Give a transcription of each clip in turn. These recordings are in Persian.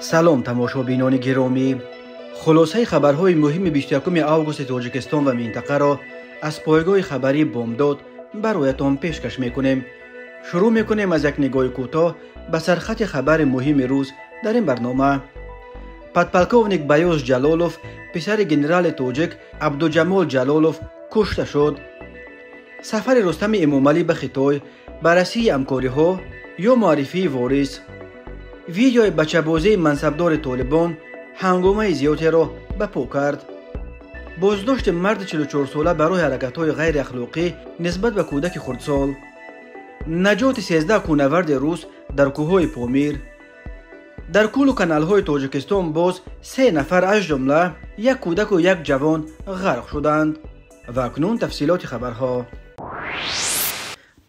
سلام تماشا بینان گرامی خلاصه خبرهای مهم بیشترکومی آوگوست توجکستان و منطقه را از پایگاه خبری بامداد برایتان تان پیشکش میکنیم شروع میکنیم از یک نگاه کوتا به سرخط خبر مهم روز در این برنامه پتپلکوونک بایوز جلالوف پسر گنرال توجک عبدالجمال جلالوف کشته شد سفر رستم امومالی به خطای بررسی امکاری ها یا معرفی وارث ویدیوی بچه منصبدار طالبان هنگامه زیاده را بپو کرد. بازداشت مرد 44 ساله برای حرکت های غیر اخلاقی نسبت به کودک خردسال. نجات 13 کونورد روس در کوههای پومیر. در کل کنال های توجکستان باز سه نفر از جمله یک کودک و یک جوان غرق شدند. و اکنون تفصیلات خبرها.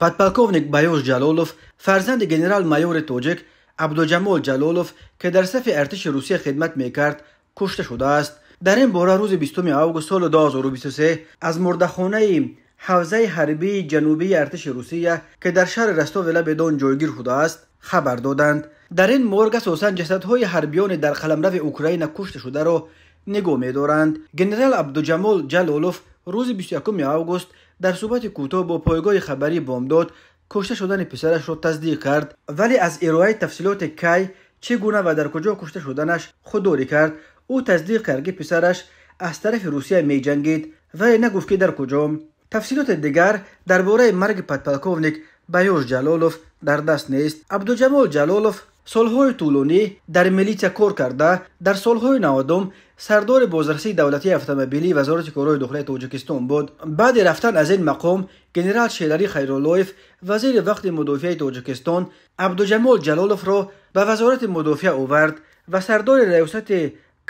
پدپلکوونک بایوش جلالوف فرزند گنرال مایور توجک عبدالجمال جلالوف که در صف ارتش روسیه خدمت میکرد کشته شده است در این باره روز 20 آگوست سال 2023 از مردخانه حوزه حربی جنوبی ارتش روسیه که در شهر رستو بدون جایگیر شده است خبر دادند در این مرگ اساسا جسدهای حربیان در قلمرو اوکراین کشته شده را نگاه دارند گنرال عبدالجمال جلالوف روز 21 آگوست در صحبت کوتاه با پایگاه خبری بامداد کشته شدن پسرش را تصدیق کرد ولی از ارائه تفصیلات کی چگونه و در کجا کشته شدنش خودداری کرد او تصدیق کرد که پسرش از طرف روسیه می جنگید ولی نگفت که در کجا تفصیلات دیگر درباره مرگ پدپلکوونیک بایوش جلالوف در دست نیست عبدالجمال جلالوف солҳои тӯлонӣ дар милитсия кор карда дар солҳои навадум сардори бозрасии давлатии автомобилии вазорати корҳои дохилаи тоҷикистон буд баъди рафтан аз ин мақом генерал шеҳлари хайроллоев вазири вақти мудофиаи тоҷикистон абдуҷамол ҷалоловро ба вазорати мудофиа овард ва сардори раёсати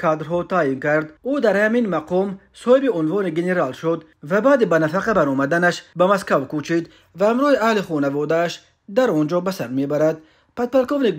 кадрҳо таъин кард ӯ дар ҳамин мақом соҳиби унвони генерал шуд ва баъди ба нафақа баромаданаш ба маскав кӯчид ва ҳамроҳи аҳли хонаводааш дар он ҷо ба сар мебарад подполковник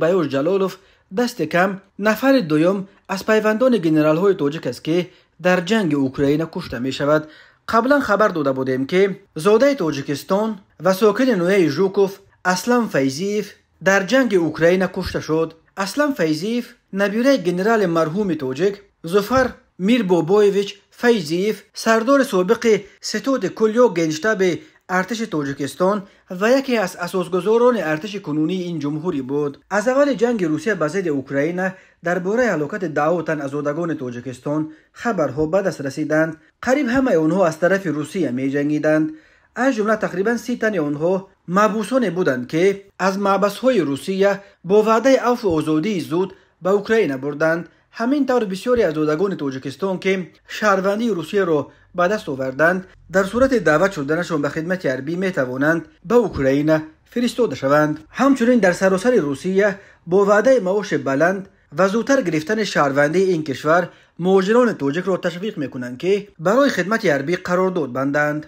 دست کم نفر نفر از پیوندان گنرال های های است که در جنگ جنگ کشته می شود. قبلا خبر داده بودیم که زاده توجکستان و ساکن نوی جوکوف اسلام فیزیف در جنگ اوکراین کشته شد اسلام فیزیف نبیره گنرال مرحوم توجک زفر میر بابایویچ فیزیف سردار سابق ستاد کلیو گنشتاب. ارتش تاجیکستان و یکی از اساسگذاران ارتش کنونی این جمهوری بود از اول جنگ روسیه به ضد اوکراین درباره هلاکت دعوتن آزادگان تاجیکستان خبرها به دست رسیدند قریب همه آنها از طرف روسیه می جنگیدند از جمله تقریبا سی تن آنها مبوسان بودند که از معبسهای روسیه با وعده عفو آزادی زود به اوکراین بردند همین طور بسیاری از دودگان توجکستان که شهروندی روسیه رو به دست آوردند در صورت دعوت شدنشون به خدمت عربی می توانند به اوکراین فرستاده شوند همچنین در سراسر روسیه با وعده معاش بلند و زودتر گرفتن شهروندی این کشور مهاجران توجک را تشویق میکنند که برای خدمت عربی قرارداد بندند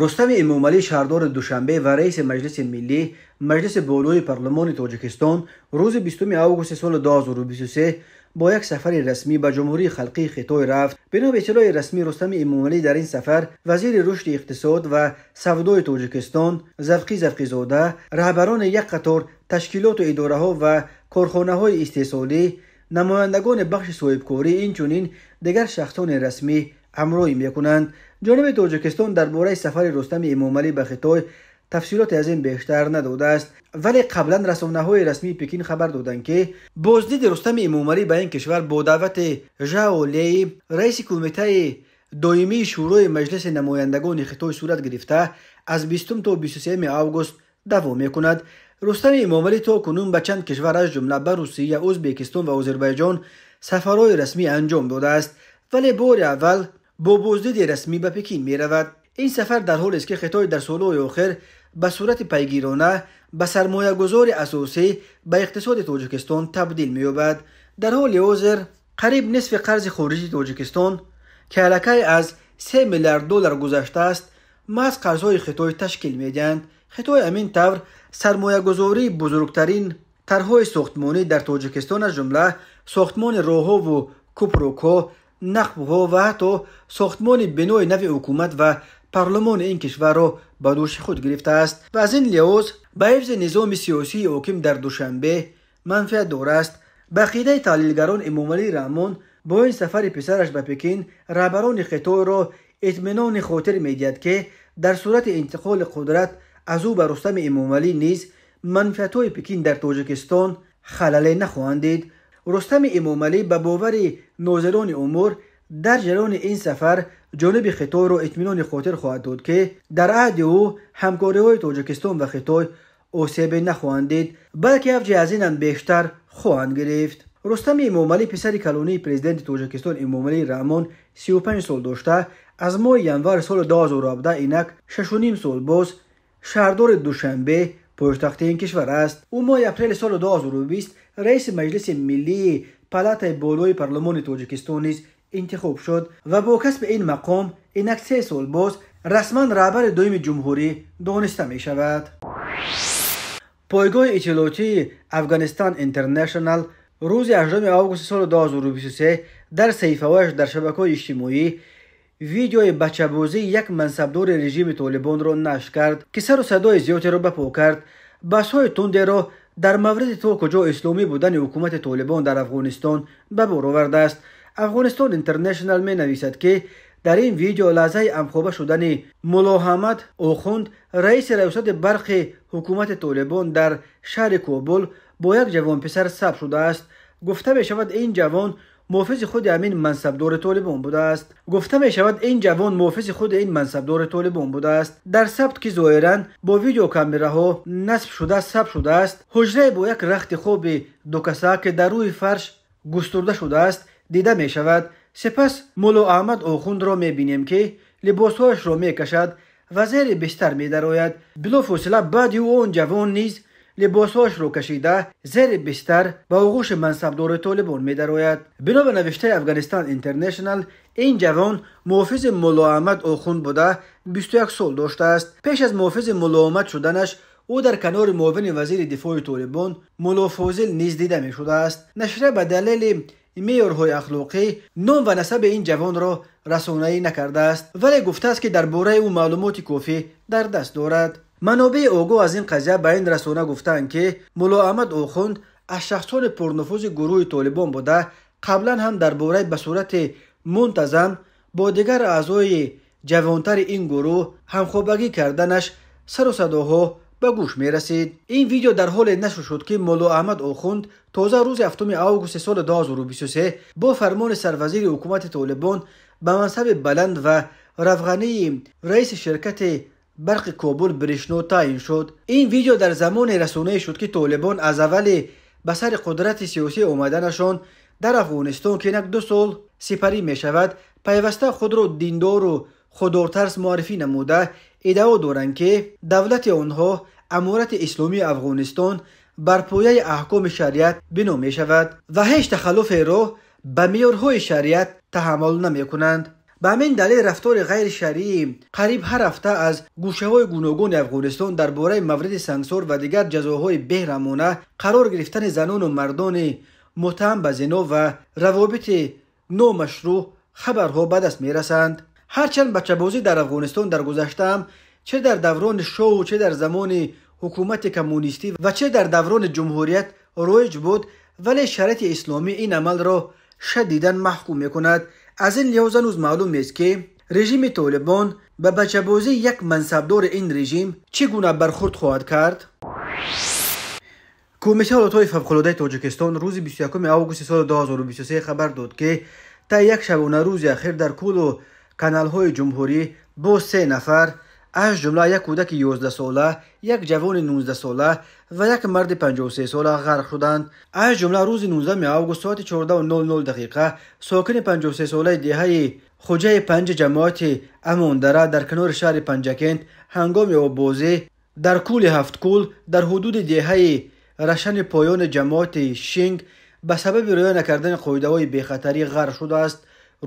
рустами эмомалӣ шаҳрдори душанбе ва раиси маҷлиси миллӣ маҷлиси болои парлумони тоҷикистон рӯзи бст августи соли 2023 бо як сафари расмӣ ба ҷумҳурии халқии хитой рафт бино ба иттилои расмӣ рустами эмомалӣ дар ин сафар вазири рушди иқтисод ва савдои тоҷикистон завқи завқизода раҳбарони як қатор ташкилоту идораҳо ва корхонаҳои истеҳсолӣ намояндагони бахши соҳибкорӣ инчунин дигар шахсони расмӣ ҳамроҳӣ мекунанд ҷониби тоҷикистон дар бораи сафари рустами эмомалӣ ба хитой тафсилоте аз ин бештар надодааст вале қаблан расонаҳои расмии пекин хабар доданд ки боздиди рустами эмомалӣ ба ин кишвар бо даъвати жао леи раиси кумитаи доимии шӯрои маҷлиси намояндагони хитой сурат гирифта аз бистум то бистусеюм август давом мекунад рустами эмомалӣ то кунун ба чанд кишвар аз ҷумла ба русия узбекистон ва озербайҷон сафарҳои расмӣ анҷом додааст вале бори аввал با بازدید رسمی به پکین می رود. این سفر در حال است که خطای در سالهای آخر به صورت پیگیرانه به سرمایه گذار اساسی به اقتصاد تاجیکستان تبدیل می یابد در حال حاضر قریب نصف قرض خارجی تاجیکستان که علکه از 3 میلیارد دلار گذشته است از قرضهای خطای تشکیل دهند خطای امین طور سرمایه گذاری بزرگترین طرحهای ساختمانی در تاجیکستان از جمله ساختمان راهها و کوپروکو، نقبها و حتی ساختمان بنای نوی حکومت و پارلمان این کشور را به دوش خود گرفته است و از این لحاظ به حفظ نظام سیاسی حاکم در دوشنبه منفعت دور است به خیده تعلیلگران امومالی رامون با این سفر پسرش به پکین رابران خطای را اطمینان خاطر میدید که در صورت انتقال قدرت از او به رستم امومالی نیز منفعت پکین در توجکستان خلاله دید رستم امومالی به باور ناظران امور در جریان این سفر جانب خطای را اطمینان خاطر خواهد داد که در عهد او همکاری های تاجکستان و خطای آسیب نخواهند دید بلکه افجه از اینان بیشتر خواهند گرفت رستم امومالی پسر کلونی پرزیدنت تاجکستان امومالی رامون 35 سال داشته از ماه ینور سال 2017 اینک 6.5 سال باز شهردار دوشنبه пойтахти ин кишвар аст ӯ моҳи апрели соли 2020 раиси маҷлиси миллии палатаи болои парлумони тоҷикистон низ интихоб шуд ва бо касби ин мақом инак се сол боз расман раҳбари дуюми ҷумҳурӣ дониста мешавад пойгоҳи иттилоотии афганистан интернешнал рӯзи 8 августи соли 2023 дар саҳифаҳояш дар шабакаҳои иҷтимоӣ видеои бачабозии як мансабдори режими толибонро нашр кард ки сару садои зиёдеро ба по кард баҳсҳои тундеро дар мавриди то куҷо исломӣ будани ҳукумати толибон дар афғонистон ба бор овардааст афғонистон интернешнал менависад ки дар ин видео лаҳзаи амхоба шудани мулоҳамад охунд раиси раёсати барқи ҳукумати толибон дар шаҳри кобул бо як ҷавонписар сабт шудааст гуфта мешавад ин ҷавон محافظ خود امین منصب منصبدار طالبان بوده است گفته می شود این جوان محافظ خود این منصب منصبدار طالبان بوده است در ثبت که ظاهرا با ویدیو ها نصب شده ثبت شده است حجره با یک رخت خوب دو که در روی فرش گسترده شده است دیده می شود سپس مولا احمد آخوند را می بینیم که لباسهایش را می کشد و بیشتر می درآید فاصله بعد او اون جوان نیز لباسهاش رو کشیده زیر بستر به منصب منصبدار طالبان میدروید بنا به نوشته افغانستان اینترنشنال این جوان محافظ احمد آخوند بوده 21 سال داشته است پیش از محافظ احمد شدنش او در کنار معاون وزیر دفاع طالبان مولا فاضل نیز دیده می شده است نشره به دلیل میارهای اخلاقی نام و نسب این جوان را رسانه‌ای نکرده است ولی گفته است که درباره او معلومات کافی در دست دارد манобеи огоҳ аз ин қазия ба ин расона гуфтанд ки мулло аҳмад охунд аз шахсони пурнуфузи гурӯҳи толибон буда қаблан ҳам дар бораи ба сурати мунтазам бо дигар аъзои ҷавонтари ин гурӯҳ ҳамхобагӣ карданаш сару садоҳо ба гӯш мерасид ин видео дар ҳоле нашр шуд ки мулло аҳмад охунд тоза рӯзи 7 августи соли 2023 бо фармони сарвазири ҳукумати толибон ба мансаби баланд ва равғании раиси ширкати برق کابل برشنو تعیین شد این ویدیو در زمان رسونه شد که طالبان از اول به سر قدرت سیاسی اومدنشان در افغانستان که نک دو سال سپری می شود پیوسته خود را دیندار و خودارترس معرفی نموده ادعا دارند که دولت آنها امورت اسلامی افغانستان بر پایه احکام شریعت بنا می شود و هیچ تخلف را به میارهای شریعت تحمل نمی کنند به همین دلیل رفتار غیر شرعی قریب هر هفته از گوشه های گوناگون افغانستان در باره مورد سنگسور و دیگر جزاهای بهرمانه قرار گرفتن زنان و مردان متهم به زنا و روابط نامشروع خبرها به دست میرسند هرچند بچه بازی در افغانستان در گذشته چه در دوران شو و چه در زمان حکومت کمونیستی و چه در دوران جمهوریت رویج بود ولی شرط اسلامی این عمل را شدیدا محکوم میکند аз ин лиҳоза нуз маълум нест ки режими толибон ба бачабозии як мансабдори ин режим чӣ гуна бархурд хоҳад кард комиссия ҳолатҳои фавқулодаи тоҷикистон рӯзи 21 августи соли 2023 хабар дод ки таи як шабонарӯзи ахир дар кӯлу каналҳои ҷумҳурӣ бо се нафар аз ҷумла як кӯдаки 1 сола як ҷавони 19 сола ва як марди 53сола ғарқ шуданд аз ҷумла рӯзи 19 август соати 14:00 дақиқа сокини 53солаи деҳаи хуҷаи панҷи ҷамоати амондара дар канори шаҳри панҷакент ҳангоми оббозӣ дар кӯли ҳафткӯл дар ҳудуди деҳаи рашани поёни ҷамоати шинг ба сабаби риоя накардани қоидаҳои бехатарӣ ғарқ шудааст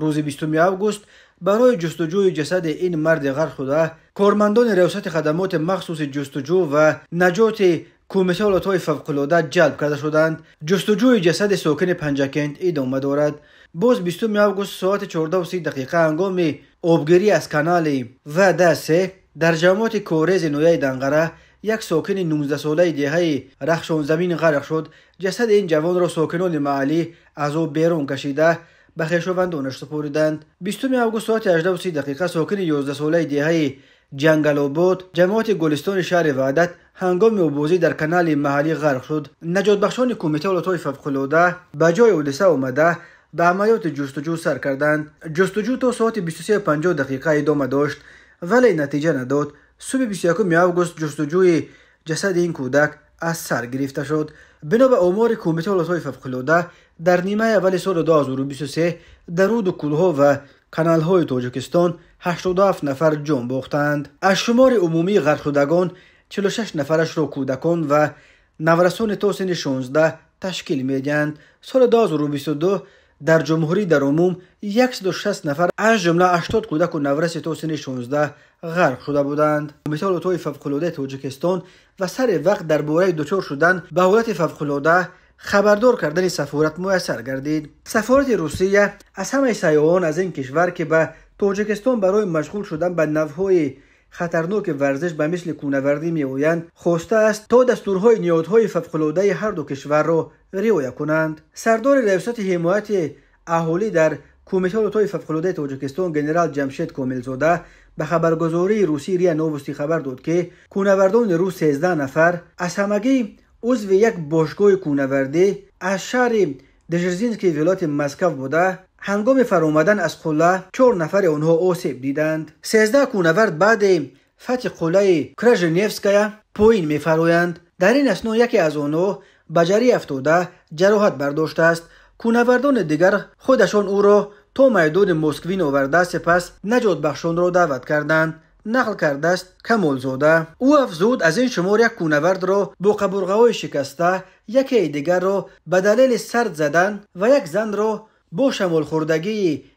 рӯзи 2 август барои ҷустуҷӯи ҷасади ин марди ғарқ шуда кормандони риёсати хадамоти махсуси ҷустуҷӯ ва наҷоти کمیسه های فوقالعاده جلب کرده شدند جستجوی جسد ساکن پنجکند ادامه دارد باز 20 آگوست ساعت 14 و 30 دقیقه انگام آبگیری از کانال و دسه در جماعت کورز نویه دنگره یک ساکن 19 ساله دهه رخشان زمین غرق شد جسد این جوان را ساکنان محلی از او بیرون کشیده به خویشاوندانش سپردند 20 آگوست ساعت 18 و 30 دقیقه ساکن 11 ساله دهه جنگل آباد جماعت گلستان شهر وعدت هنگام اوبوزی در کانال محلی غرق شد نجات بخشان کمیته ولایت فقلوده به جای اودسه اومده به عملیات جستجو سر کردند جستجو تا ساعت 23:50 دقیقه ادامه داشت ولی نتیجه نداد صبح 21 آگوست جستجوی جسد این کودک از سر گرفته شد بنا به امور کمیته ولایت در نیمه اول سال 2023 در رود و و کانال های توجکستان 87 نفر جان باختند از شمار عمومی غرق 46 نفرش رو کودکان و نورسون سن 16 تشکیل میدیند. سال 2022 در جمهوری در عموم 160 نفر از جمله 80 کودک و نورس توسن 16 غرق شده بودند. مثال توی فبخلوده توجکستان و سر وقت در بوره دوچار شدن به حالت فبخلوده خبردار کردن سفارت مویسر گردید. سفارت روسیه از همه سیاهان از این کشور که به توجکستان برای مشغول شدن به نوهای خطرناک ورزش به مثل کونوردی میگویند خواسته است تا دستورهای نیادهای فوقالعاده هر دو کشور را رعایت کنند سردار ریاست حمایت اهالی در کمیته های فوقالعاده تاجیکستان گنرال جمشید کاملزاده به خبرگزاری روسی ریا نووستی خبر داد که کونوردان روس 13 نفر از همگی عضو یک باشگاه کونوردی از شهر دژرزینسکی ولایت مسکو بوده هنگام فرامدن از قله چهار نفر آنها آسیب دیدند سیزده کونورد بعد فتح قله کرژنیفسکایا پایین میفرایند در این اسنا یکی از آنها بجری افتاده جراحت برداشته است کونوردان دیگر خودشان او را تا میدان مسکوین آورده سپس نجات بخشان را دعوت کردند نقل کرده است کمال زوده او افزود از این شمار یک کونورد را با قبرغه شکسته یکی دیگر را به دلیل سرد زدن و یک زن را با شمال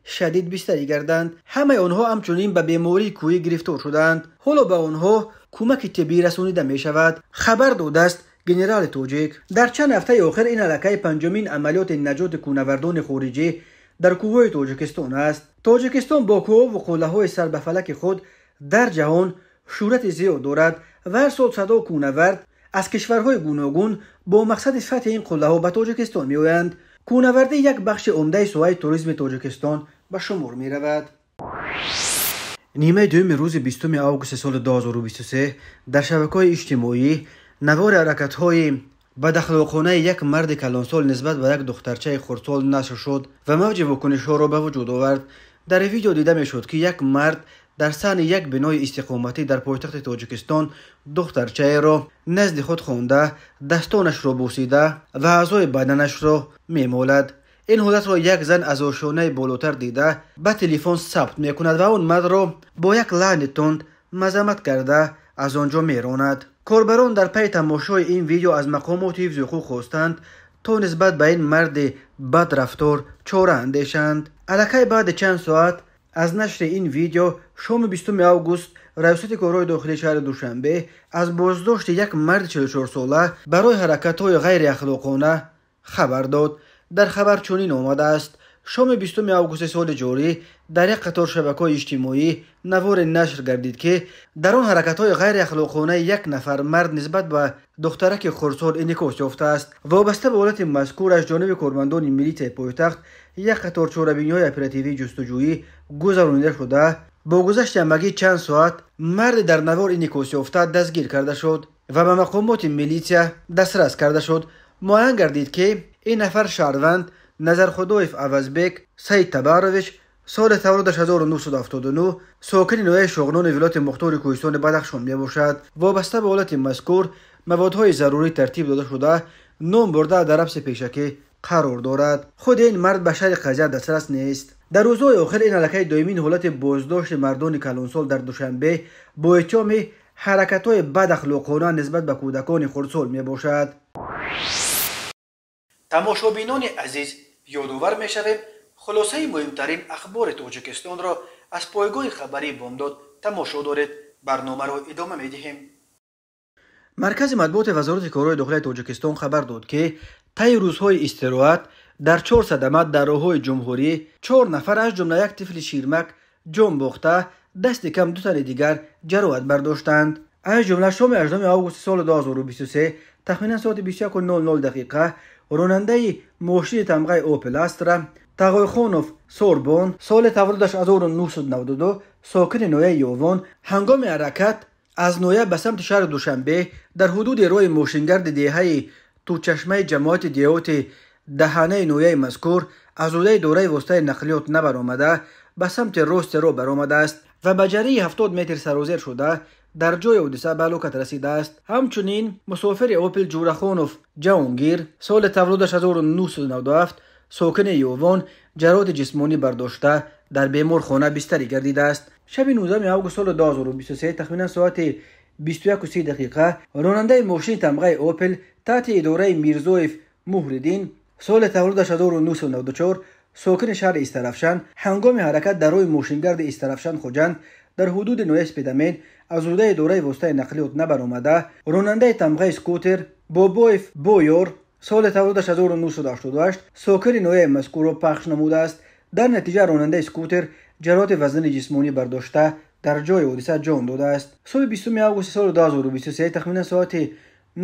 شدید بیشتری گردند همه آنها همچنین به بیماری کوی گرفتار شدند حالا به آنها کمک تبی رسونیده می شود خبر داد است جنرال توجک در چند هفته آخر این علاکه پنجمین عملیات نجات کونوردان خوریجی در کوهای توجیکستان است توجکستان با کوه و قوله های خود در جهان شورت زیاد دارد و هر سال صدا از کشورهای گوناگون با مقصد فتح این قوله ها به توجیکستان کوهنوردی یک بخش عمده سوهای توریسم تاجیکستان به شمار می رود. نیمه دوم روز 20 آگوست سال 2023 در شبکه اجتماعی نوار حرکت های خانه یک مرد کلانسال نسبت به یک دخترچه خردسال نشر شد و موج واکنش ها را به وجود آورد در ویدیو دیده می شد که یک مرد در سن یک بنای استقامتی در پایتخت تاجیکستان دخترچه را نزد خود خونده دستانش را بوسیده و اعضای بدنش را میمولد این حالت را یک زن از آشانه بالاتر دیده به تلفن ثبت میکند و اون مرد را با یک لحن تند مزمت کرده از آنجا میراند کاربران در پی تماشای این ویدیو از مقامات حفظ حقوق خواستند تا نسبت به این مرد بد رفتار چاره اندیشند الکی بعد چند ساعت از نشر این ویدیو شوم 20 آگوست رئیسیت کورای داخلی شهر دوشنبه از بازداشت یک مرد 44 ساله برای حرکت های غیر اخلاقانه خبر داد در خبر چنین آمده است شام بیستم آگوست سال جاری در یک قطار شبکه های اجتماعی نوار نشر گردید که در آن حرکت های غیر اخلاقانه یک نفر مرد نسبت به دخترک خورسال اینکاس یافته است وابسته به حالت مذکور از جانب کارمندان ملیت پایتخت یک قطار های اپراتیوی جستجویی گذرانیده شده با گذشت مگی چند ساعت مرد در نوار انکاس افتاد دستگیر کرده شد و به مقامات میلیتسیا دسترس کرده شد معین گردید که این نفر شهروند نظر خدایف عوضبک سید تبارویچ سال تولدش 1979 ساکن نوعی شغنان ولایت مختار کوهستان بدخشان میباشد وابسته به حالت مذکور موادهای ضروری ترتیب داده شده نام برده در ربس پیشکی قرار دارد خود این مرد به شهر قضیه دسترس نیست در روزهای آخر این علاقه دویمین حالت بازداشت مردان کلونسال در دوشنبه با اتهام حرکت های بد اخلاقانه نسبت به کودکان خردسال می باشد تماشابینان عزیز یادآور می شویم خلاصه مهمترین اخبار تاجیکستان را از پایگاه خبری بامداد تماشا دارد برنامه را ادامه می دهیم مرکز مطبوعات وزارت کارهای داخلی تاجیکستان خبر داد که تای روزهای استروات در چهار صدمت در راههای جمهوری چهار نفر از جمله یک طفل شیرمک جمع بخته دست کم دو تن دیگر جروت برداشتند. از جمله شوم 18 آگوست سال 2023 تخمینا ساعت 21.00 دقیقه روننده موشی تمغه اوپل استرا تغای خونوف سوربون سال تولدش 1992 ساکن نویه یوون هنگام حرکت از نویه به سمت شهر دوشنبه در حدود روی موشینگرد دیهه тӯчашмаи ҷамоати деҳоти даҳанаи ноҳияи мазкур аз удаи дораи воситаи нақлиёт набаромада ба самти рости роҳ баромадааст ва ба ҷарии ҳафтод метр сарозер шуда дар ҷои ҳодиса ба ҳалокат расидааст ҳамчунин мусофири опил ҷӯрахонов ҷаҳонгир соли тавлудаш 1997 сокини ёвон ҷароҳати ҷисмонӣ бардошта дар беморхона бистарӣ гардидааст шаби 19 август соли 2023 тахминан соати 21 дақиқа ронандаи мошини тамғаи опел таҳти идораи мирзоев муҳриддин соли таваллудаш 1994 сокини шаҳри истарафшан ҳангоми ҳаракат дар рӯи мошингарди истарафшан хоҷанд дар ҳудуди ноеспедамен аз рӯдаи идораи воситаи нақлиёт набаромада ронандаи тамғаи скутер бобоев боёр соли таваллудаш 1988 сокини ноеи мазкурро пахш намудааст дар натиҷа ронандаи скутер ҷароҳати вазнини ҷисмонӣ бардошта در جای اودیسا جان داده است سال 20 آگوست سال 2023 تخمین ساعت 05:45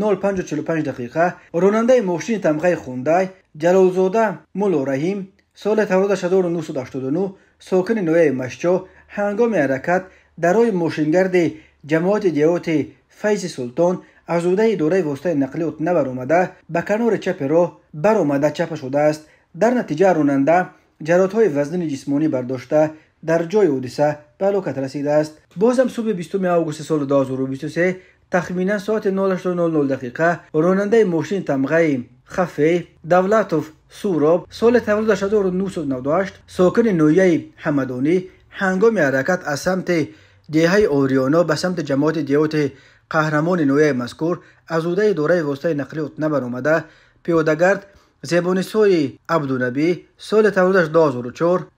دقیقه راننده ماشین تمغه خوندای جلالزاده مولا رحیم سال 1989 ساکن نوای مشجو هنگام حرکت در روی ماشینگرد جماعت دیوت فیض سلطان از اوده دوره واسطه نقلی ات نبر اومده به کنار چپ رو بر اومده چپ شده است در نتیجه راننده جراتهای های وزن جسمانی برداشته дар ҷои ҳодиса ба ҳалокат расидааст бозам субҳи бисту август соли дуазору бистусе тахминан соати нолашто00 дақиқа ронандаи мошини тамғаи хафей давлатов сӯроб соли таваллудаш 1998 сокини ноҳияи ҳамадонӣ ҳангоми ҳаракат аз самти деҳаи ориёно ба самти ҷамоати деҳоти қаҳрамони ноҳияи мазкур аз ӯдаи идораи воситаи нақлиёт набаромада пиёдагард عبدو نبی سال دازور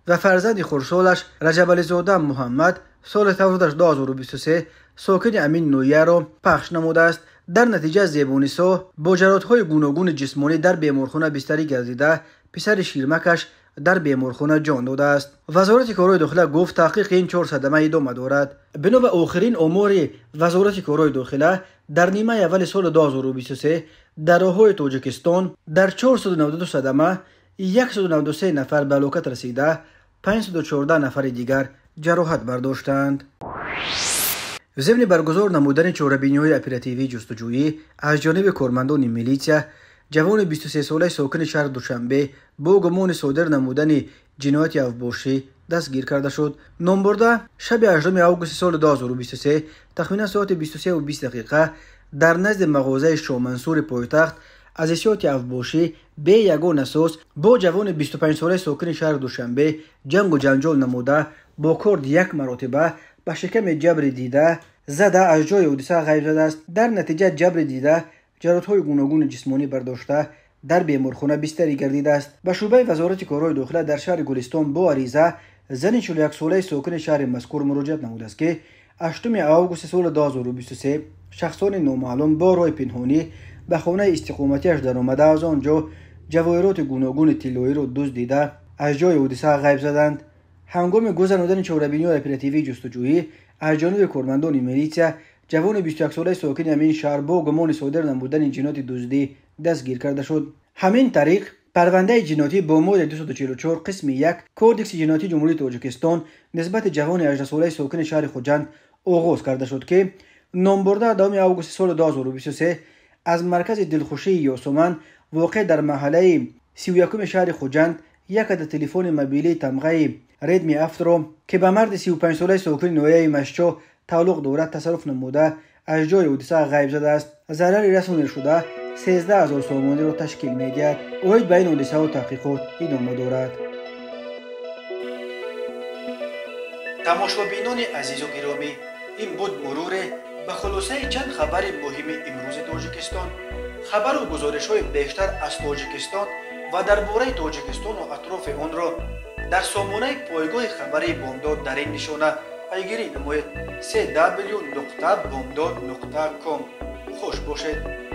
و فرزند خورشولش رجب زودم محمد سال 2023 ساکن امین نویه را پخش نموده است در نتیجه سو با جراتهای گوناگون جسمانی در بیمارخانه بستری گردیده پسر شیرمکش در بیمارخانه جان داده است وزارت کارهای داخله گفت تحقیق این چور صدمه ادامه دارد بنا به آخرین آمار وزارت کارهای داخله در نیمه اول سال 2023 дар роҳҳои тоҷикистон дар 492 садама 193 нафар ба ҳалокат расида 514 нафари дигар ҷароҳат бардоштанд зимни баргузор намудани чорабиниҳои оперативии ҷустуҷӯӣ аз ҷониби кормандони милисия ҷавони 23-солаи сокини шаҳр душанбе бо гумони содир намудани ҷинояти авбошӣ дастгир карда шуд номбурда шаби 8 августи соли 2023 тахминан соати 23 20 дақиқа дар назди мағозаи шоҳмансури пойтахт аз эҳтиёти авбошӣ бе ягон асос бо ҷавони биступаҷсолаи сокини шаҳри душанбе ҷангу ҷанҷол намуда бо корд як маротиба ба шикаме ҷабри дида зада аз ҷои ҳодиса ғайб задааст дар натиҷа ҷабри дида ҷароҳтҳои гуногуни ҷисмонӣ бардошта дар беморхона бистарӣ гардидааст ба шӯъбаи вазорати корҳои дохила дар шаҳри гулистон бо ариза зани чоляксолаи сокини шаҳри мазкур муроҷиат намудааст ки 8 آگوست سال 2023 شخصان نامعلوم با روی پنهانی به خانه استقامتیش در آمده از آنجا جواهرات گوناگون تلویی را دوز دیده از جای حادثه غیب زدند هنگام گذراندن چهارهبینی های اپراتیوی جستجویی از جانب کارمندان میلیسیا جوان 21 ساله ساکن همین شهر با گمان صادر نمودن جنات دزدی دستگیر کرده شد همین طریق پرونده جناتی با ماده 244 قسم یک کودکس جناتی جمهوری تاجیکستان نسبت جوان 18 ساله ساکن شهر خوجند اوغوز کرده شد که نامبرده دوم اوگوست سال 2023 از مرکز دلخوشی یاسومن واقع در محله 31 و شهر خوجند یک عدد تلفن مبیلی تمغه ریدمی افت رو که به مرد 35 ساله ساکن نویه مشچا تعلق دوره تصرف نموده از جای اودیسا غیب زده است ضرر رسانه شده سیزده از آر سامانی رو تشکیل میدید اوید بین اودیسا و تحقیقات این آمه دارد تماشا بینان عزیز و گرامی ин буд муруре ба хулосаи чанд хабари муҳими имрӯзи тоҷикистон хабару гузоришҳои бештар аз тоҷикистон ва дар бораи тоҷикистону атрофи онро дар сомонаи пойгоҳи хабари бомдод дар ин нишона пайгирӣ намоед cw бомдод ком хуш бошед